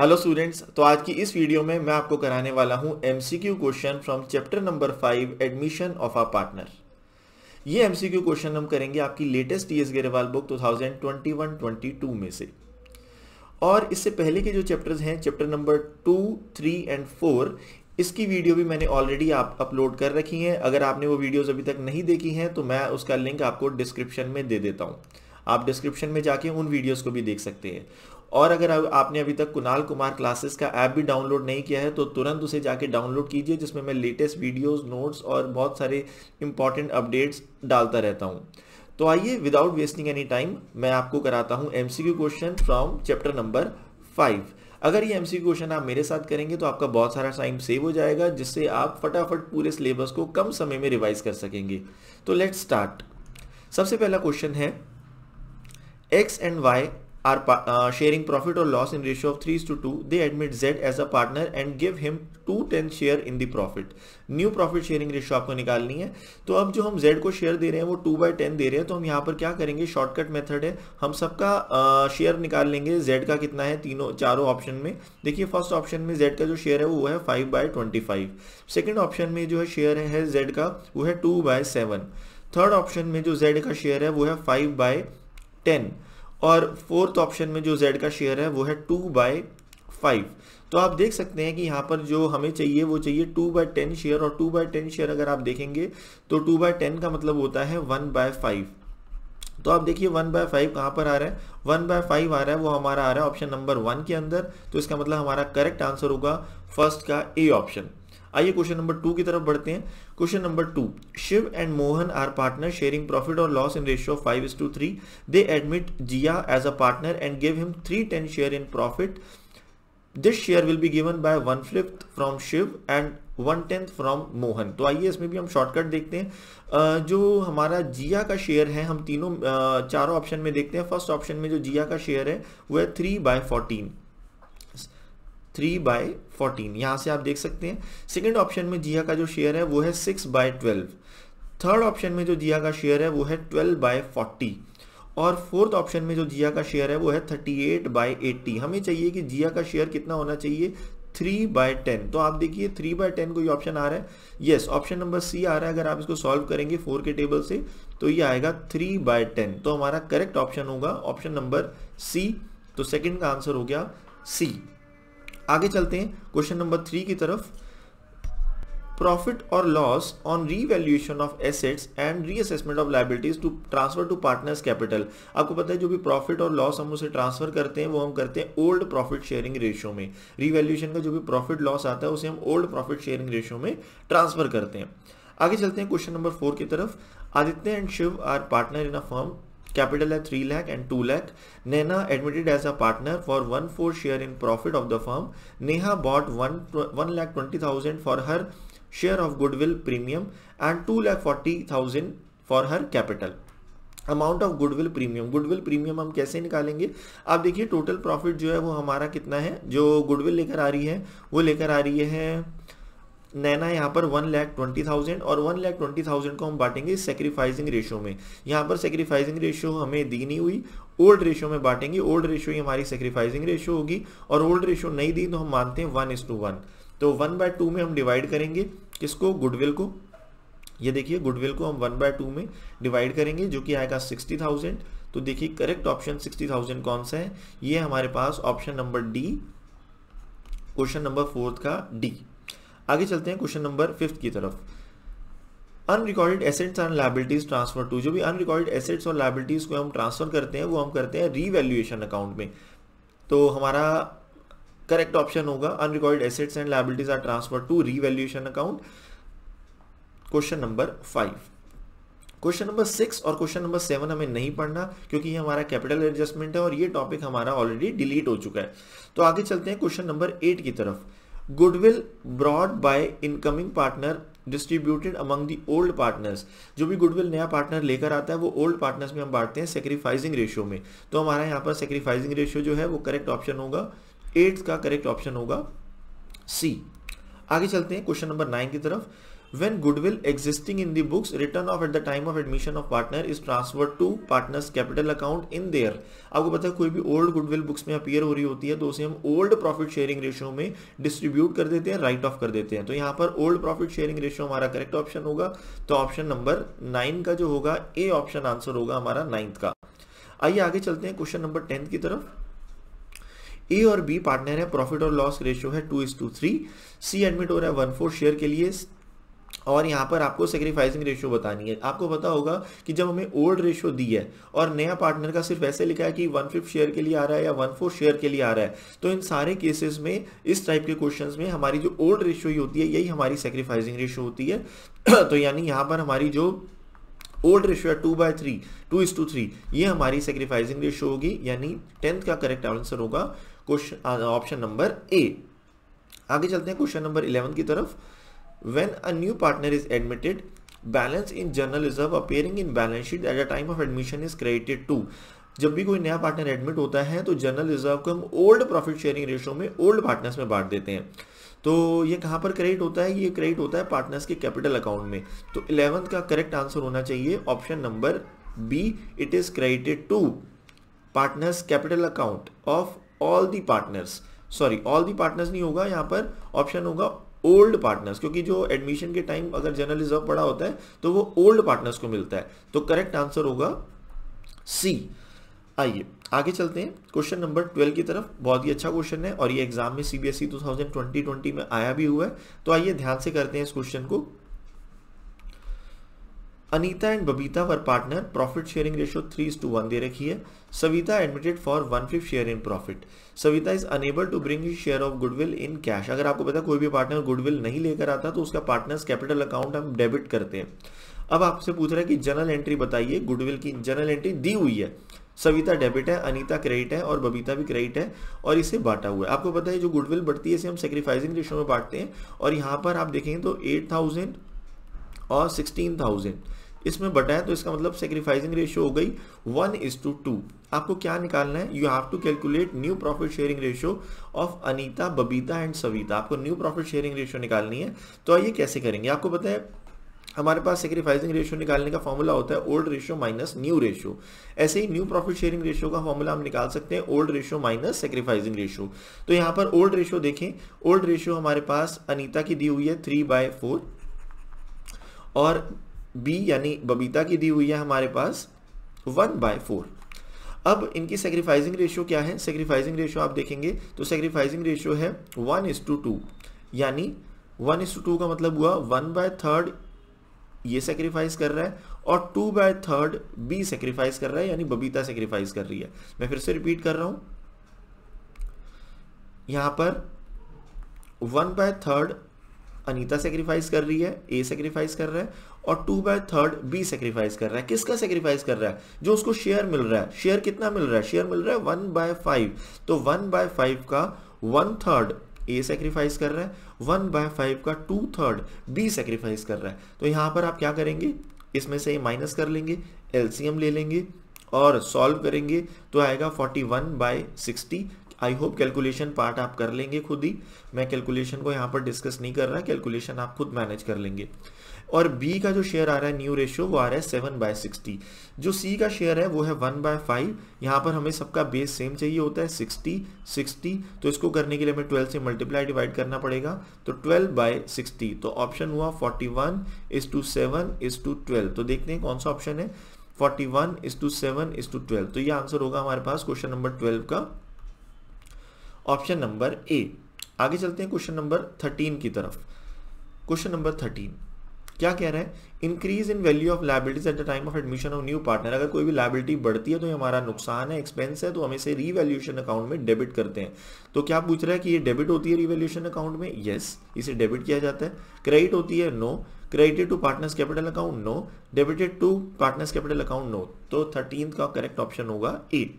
Hello students तो आज की इस वीडियो में मैं आपको कराने वाला हूं MCQ question from chapter number five admission of a partner ये एमसीक्यू क्वेश्चन हम करेंगे आपकी latest T S Grewal book 2021-22 में से और इससे पहले के जो चैप्टर्स हैं chapter number two three and four इसकी वीडियो भी मैंने ऑलरेडी आप अपलोड कर रखी है अगर आपने वो वीडियोज़ अभी तक नहीं देखी है तो मैं उसका लिंक आपको डिस्क्रिप्शन में दे देता हूँ आप डिस्क्रिप्शन में जाके उन वीडियोस को भी देख सकते हैं और अगर आपने अभी तक कुणाल कुमार क्लासेस का ऐप भी डाउनलोड नहीं किया है तो तुरंत उसे जाके डाउनलोड कीजिए जिसमें मैं लेटेस्ट वीडियोस नोट्स और बहुत सारे इंपॉर्टेंट अपडेट्स डालता रहता हूँ तो आइए विदाउट वेस्टिंग एनी टाइम मैं आपको कराता हूँ M question from chapter number five अगर ये एम क्वेश्चन आप मेरे साथ करेंगे तो आपका बहुत सारा टाइम सेव हो जाएगा जिससे आप फटाफट पूरे सिलेबस को कम समय में रिवाइज कर सकेंगे तो लेट्स स्टार्ट सबसे पहला क्वेश्चन है X and Y are sharing profit और loss in ratio of three to two they admit Z as a partner and give him two ten share in the profit new profit sharing ratio आपको निकालनी है तो अब जो हम Z को share दे रहे हैं वो टू बाई टेन दे रहे हैं तो हम यहाँ पर क्या करेंगे शॉर्टकट मेथड है हम सबका शेयर uh, निकाल लेंगे जेड का कितना है तीनों चारों ऑप्शन में देखिए फर्स्ट ऑप्शन में जेड का जो शेयर है वो है five by twenty five second option में जो है शेयर है जेड का वो है two by seven third option में जो जेड का शेयर है वो है फाइव बाय टेन और फोर्थ ऑप्शन में जो जेड का शेयर है वो है टू बाय फाइव तो आप देख सकते हैं कि यहाँ पर जो हमें चाहिए वो चाहिए टू बाय टेन शेयर और टू बाय टेन शेयर अगर आप देखेंगे तो टू बाय टेन का मतलब होता है वन बाय फाइव तो आप देखिए वन बाय फाइव कहाँ पर आ रहा है वन बाय फाइव आ रहा है वो हमारा आ रहा है ऑप्शन नंबर वन के अंदर तो इसका मतलब हमारा करेक्ट आंसर होगा फर्स्ट का ए ऑप्शन आइए क्वेश्चन नंबर टू की तरफ बढ़ते हैं question number two Shiv and Mohan are partner sharing profit और loss in ratio five is to three they admit Jiya as a partner and give him three ten share in profit this share will be given by one fifth from Shiv and one tenth from Mohan तो आइए इसमें भी हम shortcut देखते हैं जो हमारा जिया का शेयर है हम तीनों चारों ऑप्शन में देखते हैं फर्स्ट ऑप्शन में जो जिया का शेयर है वो है three by fourteen three by fourteen यहाँ से आप देख सकते हैं सेकेंड ऑप्शन में जिया का जो शेयर है वो है six by twelve third option में जो जिया का शेयर है वो है ट्वेल्व बाय फोर्टी और फोर्थ ऑप्शन में जो जिया का शेयर है वो है थर्टी एट बाय एट्टी हमें चाहिए कि जिया का शेयर कितना होना चाहिए थ्री बाय टेन तो आप देखिए थ्री बाय टेन कोई ऑप्शन आ रहा है यस ऑप्शन नंबर सी आ रहा है अगर आप इसको सॉल्व करेंगे फोर के टेबल से तो ये आएगा थ्री बाय टेन तो हमारा करेक्ट ऑप्शन होगा ऑप्शन नंबर सी तो सेकेंड का आंसर हो गया सी आगे चलते हैं क्वेश्चन नंबर थ्री की तरफ प्रॉफिट और loss on revaluation of assets and reassessment of liabilities to transfer to partners capital आपको पता है जो भी प्रॉफिट और लॉस हम उसे ट्रांसफर करते हैं वो हम करते हैं ओल्ड प्रॉफिट शेयरिंग रेशियो में रीवैल्यूएशन का जो भी प्रॉफिट लॉस आता है उसे हम ओल्ड प्रॉफिट शेयरिंग रेशियो में ट्रांसफर करते हैं आगे चलते हैं क्वेश्चन नंबर फोर की तरफ Aditya and Shiv are partner in a firm capital है three lakh and two lakh Naina admitted as a partner for one four share in profit of the firm Neha bought one one lakh twenty thousand for her share of goodwill premium and two lakh forty thousand for her capital amount of goodwill premium goodwill premium हम कैसे निकालेंगे आप देखिए total profit जो है वो हमारा कितना है जो गुडविल लेकर आ रही है वो लेकर आ रही है नैना यहाँ पर वन लैख ट्वेंटी थाउजेंड और वन लैख ट्वेंटी थाउजेंड को हम बांटेंगे सेक्रीफाइसिंग रेशो में यहाँ पर सेक्रीफाइसिंग रेशो हमें दी नहीं हुई ओल्ड रेशो में बांटेंगे ओल्ड रेशो ही हमारी सेक्रीफाइसिंग रेशो होगी और ओल्ड रेशो नहीं दी तो हम मानते हैं वन इज टू वन तो वन बाय टू में हम डिवाइड करेंगे किसको गुडविल को ये देखिए गुडविल को हम वन बाय टू में डिवाइड करेंगे जो कि आएगा सिक्सटी थाउजेंड तो देखिए करेक्ट ऑप्शन सिक्सटी थाउजेंड कौन सा है ये हमारे पास option number D question number fourth का डी आगे चलते हैं क्वेश्चन नंबर फिफ्थ की तरफ unrecorded assets and liabilities transfer to जो भी अनरिकॉर्डेड एसेट्स और लाइबिलिटीज को हम ट्रांसफर करते हैं वो हम करते हैं रीवैल्यूएशन अकाउंट में तो हमारा करेक्ट ऑप्शन होगा unrecorded assets and liabilities are transfer to revaluation account question number five question number six और क्वेश्चन नंबर सेवन हमें नहीं पढ़ना क्योंकि ये हमारा कैपिटल एडजस्टमेंट है और ये टॉपिक हमारा ऑलरेडी डिलीट हो चुका है तो आगे चलते हैं क्वेश्चन नंबर एट की तरफ goodwill brought by incoming partner distributed among the old partners जो भी गुडविल नया पार्टनर लेकर आता है वो ओल्ड पार्टनर्स में हम बांटते हैं सेक्रीफाइजिंग रेशियो में तो हमारा यहाँ पर सेक्रीफाइजिंग रेशियो जो है वो करेक्ट ऑप्शन होगा एट्थ का करेक्ट ऑप्शन होगा सी आगे चलते हैं क्वेश्चन नंबर नाइन की तरफ when goodwill existing in the books written off at the time of admission of partner is transferred to partner's capital account in there आपको पता है कोई भी ओल्ड गुडविल बुक्स में अपियर हो रही होती है तो उसे हम ओल्ड प्रॉफिट शेयरिंग रेशियो में डिस्ट्रीब्यूट कर देते हैं राइट ऑफ कर देते हैं तो यहाँ पर ओल्ड प्रॉफिट शेयरिंग रेशियो हमारा करेक्ट ऑप्शन होगा तो ऑप्शन नंबर नाइन का जो होगा ए ऑप्शन आंसर होगा हमारा नाइन्थ का आइए आगे चलते हैं क्वेश्चन नंबर टेंथ की तरफ ए और बी पार्टनर है प्रॉफिट और लॉस रेशियो है two is to three C admit हो रहा है वन फोर शेयर के लिए और यहाँ पर आपको सेक्रीफाइसिंग रेशियो बतानी है आपको पता होगा कि जब हमें ओल्ड रेशियो दी है और नया पार्टनर का सिर्फ ऐसे लिखा है कि वन फिफ्थ शेयर के लिए आ रहा है या वन फोर्थ शेयर के लिए आ रहा है तो इन सारे केसेस में इस टाइप के क्वेश्चंस में हमारी जो ओल्ड रेशियो ही होती है यही हमारी सेक्रीफाइसिंग रेशियो होती है तो यानी यहाँ पर हमारी जो ओल्ड रेशियो है two by three two is to three ये हमारी सेक्रीफाइसिंग रेशियो होगी यानी टेंथ का करेक्ट आंसर होगा क्वेश्चन ऑप्शन नंबर ए आगे चलते हैं क्वेश्चन नंबर इलेवन की तरफ When a new partner is admitted, balance in general reserve appearing in balance sheet at the time of admission is credited to जब भी कोई नया पार्टनर एडमिट होता है तो जनरल रिजर्व को हम ओल्ड प्रॉफिट शेयरिंग रेशो में ओल्ड पार्टनर्स में बांट देते हैं तो ये कहां पर क्रेडिट होता है ये क्रेडिट होता है पार्टनर्स के कैपिटल अकाउंट में तो इलेवंथ का करेक्ट आंसर होना चाहिए option number B it is credited to partners capital account of all the partners sorry all the partners नहीं होगा यहां पर ऑप्शन होगा ओल्ड पार्टनर्स क्योंकि जो एडमिशन के टाइम अगर जनरल रिजर्व पड़ा होता है तो वो ओल्ड पार्टनर्स को मिलता है तो करेक्ट आंसर होगा सी आइए आगे चलते हैं क्वेश्चन नंबर ट्वेल्व की तरफ बहुत ही अच्छा क्वेश्चन है और ये एग्जाम में सीबीएसई 2020 2020 में आया भी हुआ है तो आइए ध्यान से करते हैं इस क्वेश्चन को Anita and Babita were partner profit sharing ratio three to one दे रखी है Savita admitted for one fifth share in profit Savita is unable to bring share of goodwill in cash अगर आपको पता कोई भी पार्टनर गुडविल नहीं लेकर आता तो उसका पार्टनर्स कैपिटल अकाउंट हम डेबिट करते हैं अब आपसे पूछ रहा है कि जनरल एंट्री बताइए गुडविल की जनरल एंट्री दी हुई है सविता डेबिट है अनीता क्रेडिट है और बबीता भी क्रेडिट है और इसे बांटा हुआ है आपको पता है जो गुडविल बढ़ती है इसे हम सेक्रीफाइसिंग रेशो में बांटते हैं और यहाँ पर आप देखेंगे तो एट थाउजेंड और सिक्सटीन थाउजेंड इसमें बटा है तो इसका मतलब सेक्रीफाइसिंग रेशियो हो गई वन इज टू टू आपको क्या निकालना है you have to calculate new profit sharing ratio of Anita Babita and Savita आपको न्यू प्रॉफिट शेयरिंग रेशियो निकालनी है तो आइए कैसे करेंगे आपको पता है हमारे पास सेक्रीफाइसिंग रेशियो निकालने का फॉर्मूला होता है old ratio minus new ratio ऐसे ही न्यू प्रॉफिट शेयरिंग रेशियो का फॉर्मूला हम निकाल सकते हैं old ratio minus sacrificing ratio तो यहाँ पर ओल्ड रेशियो देखें ओल्ड रेशियो हमारे पास अनीता की दी हुई है थ्री बाय फोर और बी यानी बबीता की दी हुई है हमारे पास वन बाय फोर अब इनकी सेक्रीफाइजिंग रेशियो क्या है सेक्रीफाइजिंग रेशियो आप देखेंगे तो सेक्रीफाइजिंग रेशियो है one is to two two one is to two two मतलब हुआ वन बाय थर्ड ये सेक्रीफाइस कर रहा है और two by third B sacrifice कर रहा है यानी बबीता सेक्रीफाइस कर रही है मैं फिर से रिपीट कर रहा हूं यहां पर one by third Anita sacrifice कर रही है ए सेक्रीफाइस कर रहा है और two by third B sacrifice कर रहा है किसका सेक्रीफाइस कर रहा है जो उसको शेयर मिल रहा है शेयर कितना मिल रहा है शेयर मिल रहा है वन बाय फाइव तो वन बाय फाइव का वन थर्ड ए सेक्रीफाइस कर रहा है वन बाय फाइव का टू थर्ड बी सेक्रीफाइस कर रहा है तो यहां पर आप क्या करेंगे इसमें से माइनस कर लेंगे एलसीएम ले लेंगे और सॉल्व करेंगे तो आएगा forty one by sixty I hope calculation part आप कर लेंगे खुद ही मैं कैलकुलेशन को यहाँ पर डिस्कस नहीं कर रहा कैलकुलेशन आप खुद मैनेज कर लेंगे और बी का जो शेयर आ रहा है न्यू रेशियो वो आ रहा है सेवन बाय सिक्सटी जो सी का शेयर है वो है वन बाय फाइव यहाँ पर हमें सबका बेस सेम चाहिए होता है सिक्सटी सिक्सटी तो इसको करने के लिए हमें ट्वेल्व से मल्टीप्लाई डिवाइड करना पड़ेगा तो ट्वेल्व बाय सिक्सटी तो ऑप्शन हुआ forty one is to seven is to twelve तो देखते हैं कौन सा ऑप्शन है forty one is to seven is to twelve तो ये आंसर होगा हमारे पास क्वेश्चन नंबर ट्वेल्व का ऑप्शन नंबर ए आगे चलते हैं क्वेश्चन नंबर थर्टीन की तरफ क्वेश्चन नंबर थर्टीन क्या कह रहा है increase in value of liabilities at the time of admission of new partner अगर कोई भी लाइबिलिटी बढ़ती है तो ये हमारा नुकसान है एक्सपेंस है तो हम इसे रीवैल्यूएशन अकाउंट में डेबिट करते हैं तो क्या पूछ रहा है कि ये डेबिट होती है रीवैल्यूएशन अकाउंट में यस yes, इसे डेबिट किया जाता है क्रेडिट होती है no credited to partners capital account no debited to partners capital account no तो थर्टीन का करेक्ट ऑप्शन होगा एट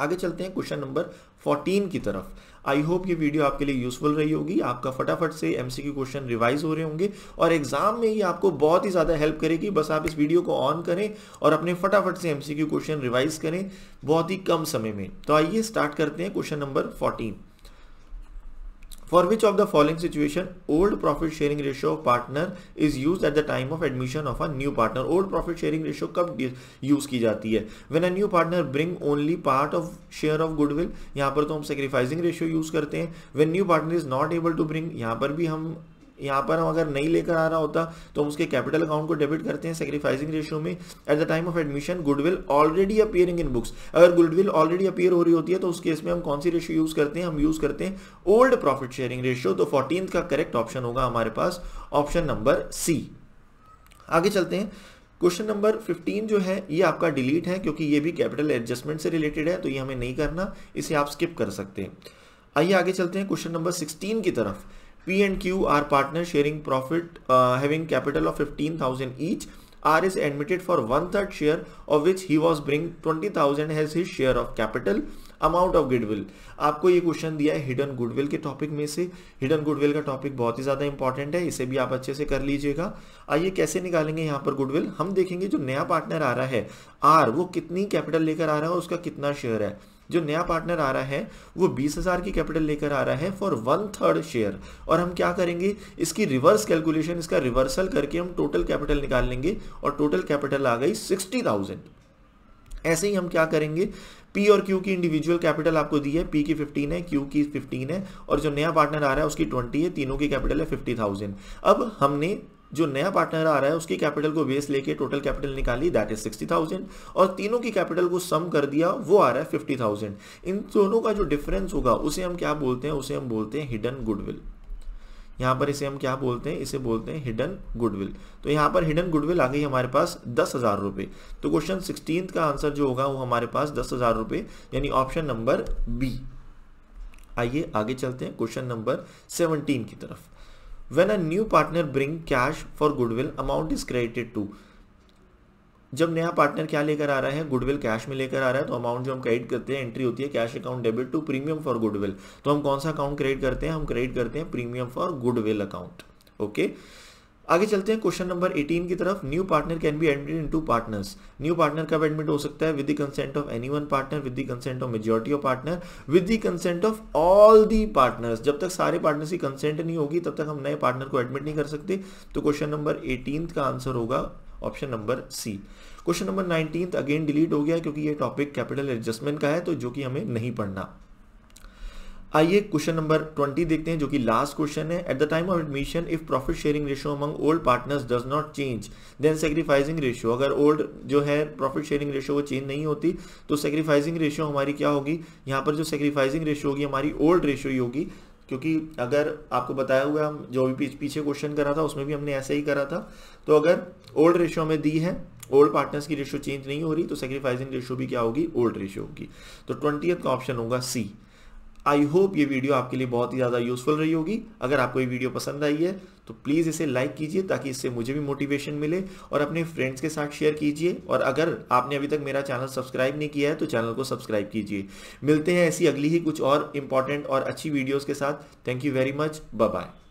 आगे चलते हैं क्वेश्चन नंबर 14 की तरफ आई होप ये वीडियो आपके लिए यूजफुल रही होगी आपका फटाफट से एमसीक्यू क्वेश्चन रिवाइज हो रहे होंगे और एग्जाम में ये आपको बहुत ही ज़्यादा हेल्प करेगी बस आप इस वीडियो को ऑन करें और अपने फटाफट से एमसीक्यू क्वेश्चन रिवाइज करें बहुत ही कम समय में तो आइए स्टार्ट करते हैं question number fourteen For which of the following situation old profit sharing ratio of partner is used at the time of admission of a new partner? Old profit sharing ratio कब use की जाती है When a new partner bring only part of share of goodwill यहाँ पर तो हम sacrificing ratio use करते हैं When new partner is not able to bring यहाँ पर भी हम यहाँ पर हम अगर नहीं लेकर आ रहा होता तो हम उसके कैपिटल अकाउंट को डेबिट करते हैं सेक्रीफाइसिंग रेशियो में at the time of admission goodwill already appearing in books अगर गुडविल ऑलरेडी अपियर हो रही होती है तो उस केस में हम कौन सी रेशियो यूज करते हैं हम यूज करते हैं ओल्ड प्रॉफिट शेयरिंग रेशियो तो फोर्टीन का करेक्ट ऑप्शन होगा हमारे पास ऑप्शन नंबर सी आगे चलते हैं क्वेश्चन नंबर 15 जो है ये आपका डिलीट है क्योंकि ये भी कैपिटल एडजस्टमेंट से रिलेटेड है तो ये हमें नहीं करना इसे आप स्किप कर सकते हैं आइए आगे चलते हैं क्वेश्चन नंबर 16 की तरफ P and Q are partners sharing profit uh, having capital of 15,000 each. R is admitted for one third share of which he was bring 20,000 as his share of capital. Amount of goodwill आपको ये question दिया है hidden goodwill के topic में से hidden goodwill का topic बहुत ही ज़्यादा इंपॉर्टेंट है इसे भी आप अच्छे से कर लीजिएगा आइए कैसे निकालेंगे यहाँ पर गुडविल हम देखेंगे जो नया पार्टनर आ रहा है आर वो कितनी कैपिटल लेकर आ रहा है उसका कितना शेयर है जो नया पार्टनर आ रहा है वो बीस हज़ार की कैपिटल लेकर आ रहा है फॉर वन थर्ड शेयर और हम क्या करेंगे इसकी रिवर्स कैलकुलेशन इसका रिवर्सल करके हम टोटल कैपिटल निकाल लेंगे और टोटल कैपिटल आ गई सिक्सटी थाउजेंड ऐसे ही हम क्या करेंगे पी और क्यू की इंडिविजुअल कैपिटल आपको दी है पी की 15 है क्यू की 15 है और जो नया पार्टनर आ रहा है उसकी 20 है तीनों की कैपिटल है 50,000 अब हमने जो नया पार्टनर आ रहा है उसकी कैपिटल को बेस लेके टोटल कैपिटल निकाली दैट इज सिक्सटी थाउजेंड और तीनों की कैपिटल को सम कर दिया वो आ रहा है फिफ्टी थाउजेंड इन दोनों का जो डिफरेंस होगा उसे हम क्या बोलते हैं उसे हम बोलते हैं हिडन गुडविल यहां पर इसे हम क्या बोलते हैं इसे बोलते हैं हिडन गुडविल तो यहां पर हिडन गुडविल आ गई हमारे पास दस हज़ार रुपए तो क्वेश्चन सिक्सटीन का आंसर जो होगा वो हमारे पास दस हज़ार रुपए यानी ऑप्शन नंबर बी आइए आगे चलते हैं क्वेश्चन नंबर सेवनटीन की तरफ When a new partner bring cash for goodwill, amount is credited to. जब नया पार्टनर क्या लेकर आ रहा है गुडविल कैश में लेकर आ रहा है तो अमाउंट जो हम क्रेडिट करते हैं एंट्री होती है cash account debit to premium for goodwill तो हम कौन सा अकाउंट क्रेडिट करते हैं हम क्रेडिट करते हैं premium for goodwill account okay आगे चलते हैं क्वेश्चन नंबर 18 की तरफ new partner can be admitted to partners new partner कब एडमिट हो सकता है with the consent of any one partner with the consent of majority of partner with the consent of all the partners जब तक सारे पार्टनर्स की consent नहीं होगी तब तक हम नए पार्टनर को एडमिट नहीं कर सकते तो क्वेश्चन नंबर एटीन का आंसर होगा option number C question number nineteen again delete हो गया क्योंकि ये टॉपिक कैपिटल एडजस्टमेंट का है तो जो कि हमें नहीं पढ़ना आइए क्वेश्चन नंबर 20 देखते हैं जो कि लास्ट क्वेश्चन है at the time of admission if profit sharing ratio among old partners does not change then sacrificing ratio अगर ओल्ड जो है प्रॉफिट शेयरिंग रेशियो वो चेंज नहीं होती तो सेक्रीफाइसिंग रेशियो हमारी क्या होगी यहाँ पर जो सेक्रीफाइसिंग रेशियो होगी हमारी ओल्ड रेशियो ही होगी क्योंकि अगर आपको बताया हुआ हम जो भी पीछे क्वेश्चन करा था उसमें भी हमने ऐसा ही करा था तो अगर ओल्ड रेशियो हमें दी है ओल्ड पार्टनर्स की रेशियो चेंज नहीं हो रही तो सेक्रीफाइसिंग रेशियो भी क्या होगी ओल्ड रेशियो होगी तो ट्वेंटी का ऑप्शन होगा सी आई होप ये वीडियो आपके लिए बहुत ही ज़्यादा यूजफुल रही होगी अगर आपको ये वीडियो पसंद आई है तो प्लीज़ इसे लाइक कीजिए ताकि इससे मुझे भी मोटिवेशन मिले और अपने फ्रेंड्स के साथ शेयर कीजिए और अगर आपने अभी तक मेरा चैनल सब्सक्राइब नहीं किया है तो चैनल को सब्सक्राइब कीजिए मिलते हैं ऐसी अगली ही कुछ और इंपॉर्टेंट और अच्छी वीडियोज़ के साथ thank you very much bye